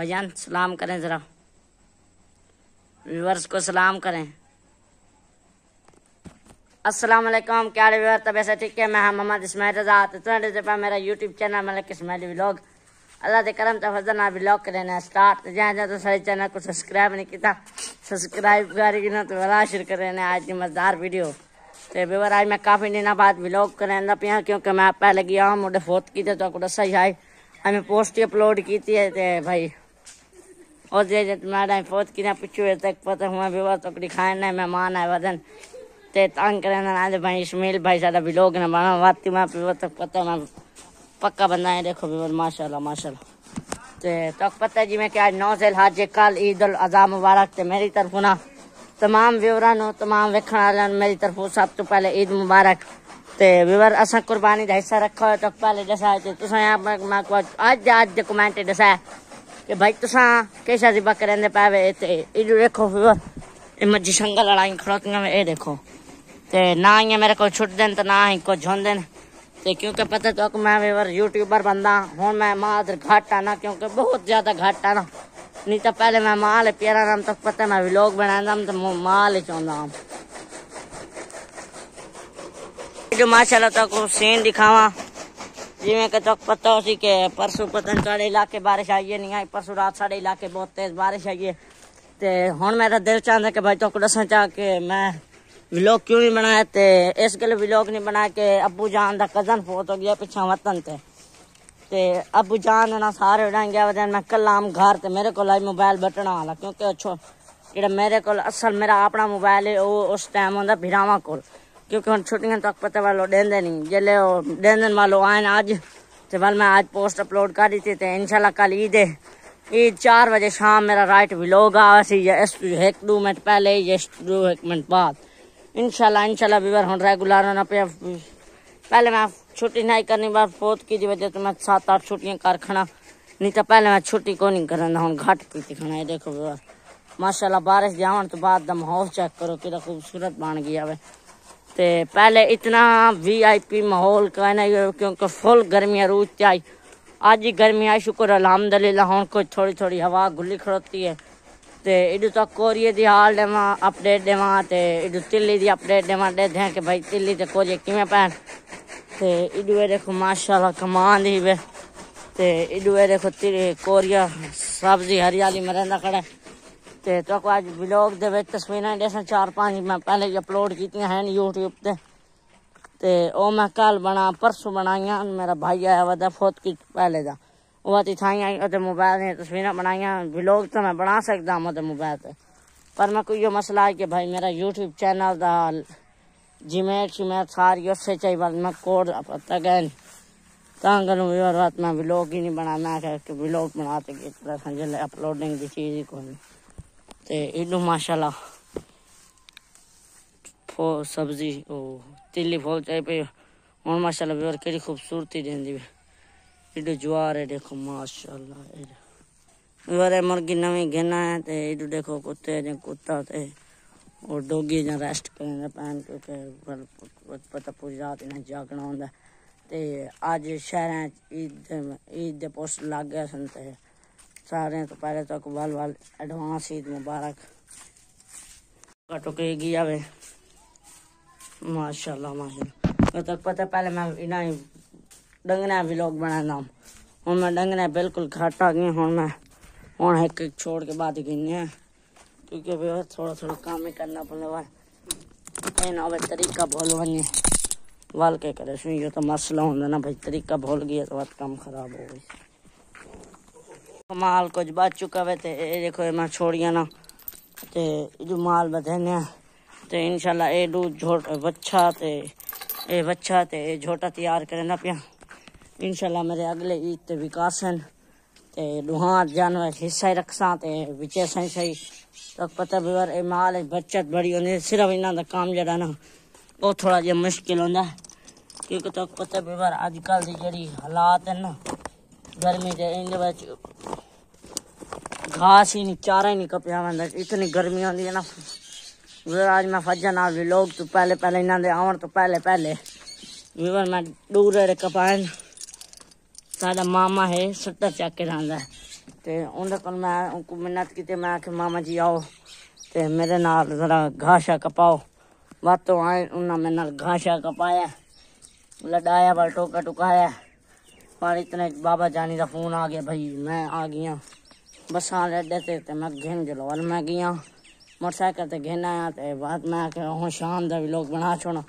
भाईजान सलाम करें ज़रा व्यूवर्स को सलाम करें अस्सलाम वालेकुम क्या रिव्यूअर तब ऐसे ठीक है मैं हाँ मोहम्मद इसमाइल रजा ट्वेंटी तो रुपये मेरा YouTube channel Malik Ismail vlog Allah के करम तफजन ना व्लॉग करें ना स्टार्ट जहाँ जहाँ तो सारे चैनल को सब्सक्राइब नहीं किया सब्सक्राइब करेगी ना तो वाला शुरू कर ना आज की मज़ेदार वीडियो तो व्यूवर आज मैं काफ़ी दिन बाद व्लॉग करें पियाँ क्योंकि मैं पहले गया हूँ मुझे फोत की तो दसा तो ही आई हमें पोस्ट अपलोड की थी तो भाई और जे जे मैडम फोत की ना पूछू है तक पता हुआ भी वो तो खाए ना मेहमान है वजन ते तंग करे ना आज भाई इसमेल भाई सारा भी लोग ना बना बात वहाँ पे वो तक पता ना पक्का बना है देखो भी माशाल्लाह माशाल्लाह ते तक पता जी मैं क्या नौ सेल हाजे कल ईद उल अजा मुबारक ते मेरी तरफ ना तमाम नो तमाम वेखण वाले मेरी तरफ सब तो पहले ईद मुबारक ते व्यूवर असा कुर्बानी का हिस्सा रखो तक पहले दसा तुसा आप अज अज कमेंट दसा कि भाई तुसा जी बक करेंदे पावे ते इडू देखो ए मजी संग लड़ाई खड़ोतियां में ए देखो ते ना ही मेरे को छुट देन तो ना ही को कुछ देन ते क्योंकि पता तो मैं वेवर यूट्यूबर बंदा हूं मैं मादर घाटा ना क्योंकि बहुत ज्यादा घाटा ना नहीं तो पहले मैं माल प्यारा नाम तक पता मैं व्लॉग बना दम तो माल ही चाहता हूं जो माशाल्लाह तो सीन दिखावा जिमें के चौक पता हो के परसों पता नहीं इलाके बारिश आई है नहीं आई परसों रात साढ़े इलाके बहुत तेज बारिश आई है तो हूँ मेरा दिल चाहता है कि भाई तुक तो दसा चाह के मैं विलोक क्यों नहीं बनाया तो इस गल विलोक नहीं बनाया कि अबू जान का कजन फोत हो गया पिछा वतन से तो अबू जान ना सारे उड़ाई गया वजन मैं कल आम घर तो मेरे को मोबाइल बटन वाला क्योंकि अच्छो जो मेरे को असल मेरा अपना मोबाइल है वो उस टाइम आता भरावान को क्योंकि हम शूटिंग तक पता वालो डेंदे नहीं जले डेंदन वालो आए आज तो वाल मैं आज पोस्ट अपलोड कर दी थी तो इनशाला कल ईद है ईद चार बजे शाम मेरा राइट व्लॉग आवा सी एक दो मिनट पहले ये दो एक मिनट बाद इनशाला इनशाला वीवर हम रेगुलर होना पे पहले मैं छुट्टी नहीं करनी बस फोर्थ की वजह से मैं सात आठ छुट्टियाँ कर खाना नहीं तो पहले मैं छुट्टी को नहीं करना हूँ घट पीती खाना ये देखो वीवर माशाल्लाह बारिश जावन तो बाद माहौल चेक करो कि खूबसूरत बन गया तो पहले इतना वी आई पी माहौल का ना क्योंकि फुल गर्मी रूज आई आज ही आई शुक्र अलहमदल्ला हूँ कोई थोड़ी थोड़ी हवा गुली खड़ोती है तो इडू तक कोरिए की हाल देव अपडेट देव तो इडू तिल्ली की अपडेट देव दे दें कि भाई तिली तो कोरिए किए पैन तो इडू ये देखो माशाल्लाह कमान दी वे तो एडू ये देखो कोरिया सब्जी हरियाली मरंदा खड़ा ते तो आज ब्लॉग दे विच तस्वीरें जैसा चार पांच मैं पहले ही अपलोड कीती हैं यूट्यूब ते ते ओ मैं कल बना परसों बनाईया मेरा भाई आया वदे फोत की पहले दा ओ ती थाई आई ओते मोबाइल ने तस्वीरें बनाईया ब्लॉग तो मैं बना सकदा मते मोबाइल ते पर मैं कोई यो मसला है कि भाई मेरा यूट्यूब चैनल दा जिमेट की मैं सारी उससे चाहिए बाद मैं कोड पता गए तंगल और रात मैं ब्लॉग ही नहीं बनाना है कि ब्लॉग बनाते कि अपलोडिंग की चीज़ ही कोई नहीं ते इडू माशाल्लाह फो सब्जी ओ तिली फौज पे और माशाल्लाह बेवर केड़ी खूबसूरती दें देंदी इडू ज्वार है देखो माशाल्लाह है मर्गी नवी गेना है ते इडू देखो कुत्ते जे कुत्ता ते और डोगी जा रेस्ट करेंगे पैन क्योंकि पता पूरी रात इन्हें जागना होंगे ते आज शहर ईद ईद दे पोस्ट लग गया सन ते રાઉન્ડ આંક પાલે તો કોલ વાળ વાળ એડવાન્સ ઈદ મુબારક કટકેગી જમે માશાલ્લા માશાલ્લા કતક પતલે મે ઇના ડંગના વ્લોગ બનાના હું મે ડંગના બિલકુલ ખાટા ગયા હું મે હું એક એક છોડ કે બાદ ગીને કે કે થોડો થોડો કામ હે કરના બને હવે તરીકા ભોલ વની વાળ કે કરે સુ તો મસલા હોને ના ભાઈ તરીકા ભોલ ગયા તો વાત કમ ખરાબ હો ગઈ माल कुछ बच चुका वे ते ए देखो मैं छोड़िया ना ते जो माल बदने ते इंशाल्लाह ए दू झोट बच्चा ते ए बच्चा ते झोटा तैयार करना पिया इंशाल्लाह मेरे अगले ईद ते विकास हैं ते दुहार जानवर हिस्सा ही रखसा ते विच सही सही तो पता भी ए माल बचत बड़ी है सिर्फ इन्हों का काम जरा ना वो थोड़ा जहा मुश्किल होंदा क्योंकि तो पता भी अजकल जी हालात है ना गर्मी इन बच्चे घास ही नहीं चारा ही नहीं कपया मैं इतनी गर्मी होती है ना आज मैं फजन आप लोग तो पहले पहले इन्होंने आवन तो पहले पहले विवर मैं दूर रे कपायन मामा है सत्तर चाके के तो उन्हें को मैं मिन्नत की मैं आखे मामा जी आओ तो मेरे नाल जरा घाशा कपाओ बातों आए उन्होंने मेरे नाल घाशा कपाया लड़ाया पर टोका टुकाया पर इतने बाबा जानी का फोन आ गया भाई मैं आ गया बसा लड्डे ते मैं घिन जलोल मैं गया मोटरसाइकिल ते घिन आया ते बाद मैं आख्या शाम का भी लोग बना छोड़ा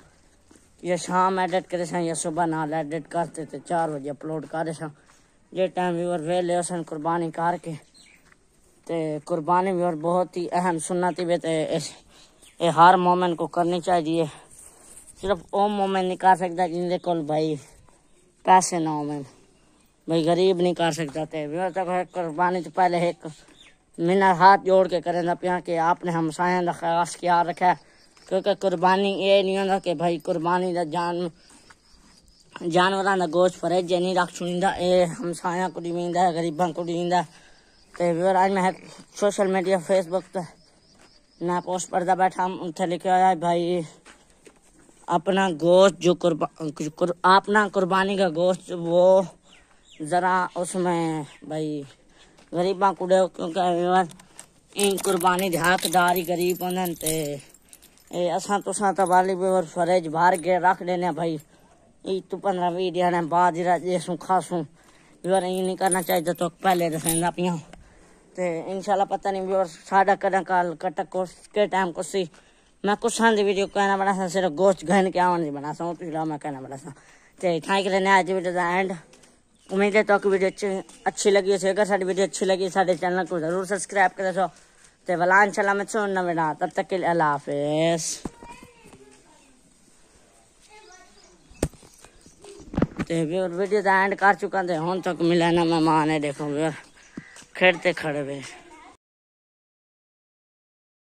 ये शाम एडिट करे सन या सुबह नाल एडिट करते ते चार बजे अपलोड कर सन जे टाइम व्यूअर वेले सन कुर्बानी करके ते कुर्बानी व्यूअर बहुत ही अहम सुन्नति वे ते ये हर मोमेंट को करनी चाहिए सिर्फ वो मोमेंट नहीं कर सकता जिनके कोल भाई पैसे ना मैं भाई गरीब नहीं कर सकता थे तो कुर्बानी तो पहले एक मिनट हाथ जोड़ के करें ना पिया कि आपने हमसाया का खास ख्याल रखा है क्योंकि कुर्बानी ये नहीं होता कि भाई कुर्बानी का जान जानवर का गोश्त फ्रिज नहीं रख छुड़ींदा ये हमसाया को डीवींदा है गरीबा को डींदा तो व्यूअर आज मैं सोशल मीडिया फेसबुक पर मैं पोस्ट पढ़ता बैठा हम लिखे हुआ है भाई अपना गोश्त जो कुर्बा कुर, अपना कुर्बानी का गोश्त वो ज़रा उसमें भाई गरीबा कुड़े क्योंकि इन कुर्बानी देहात दारी गरीब होने ते ए असां तोसां त वाली बेवर फरेज भार के रख देने भाई ई तो पंद्रह वी ॾियण बाद जरा ॾेसूं खासूं व्यूअर ईअं नहीं करना चाहिए तो पहले दसाईंदा पिया ते इनशाला पता नहीं व्यूअर साढा कॾहिं काल कटक कोस के टाइम कुसी मैं कुछ वीडियो कहना बना सा सिर्फ गोश्त घन के आवन बना सा मैं कहना बना सा ते ठाई के लेने आज वीडियो दा एंड उम्मीद है तो कि वीडियो अच्छी अच्छी लगी अगर साड़ी वीडियो अच्छी लगी साढ़े चैनल को जरूर सब्सक्राइब कर दो तो वलान चला मैं सुन ना तब तक के लिए अल्लाह हाफिज तो और वीडियो तो एंड कर चुका थे हूँ तो तक मिला ना मेहमान है देखो खेड़ते खड़े हुए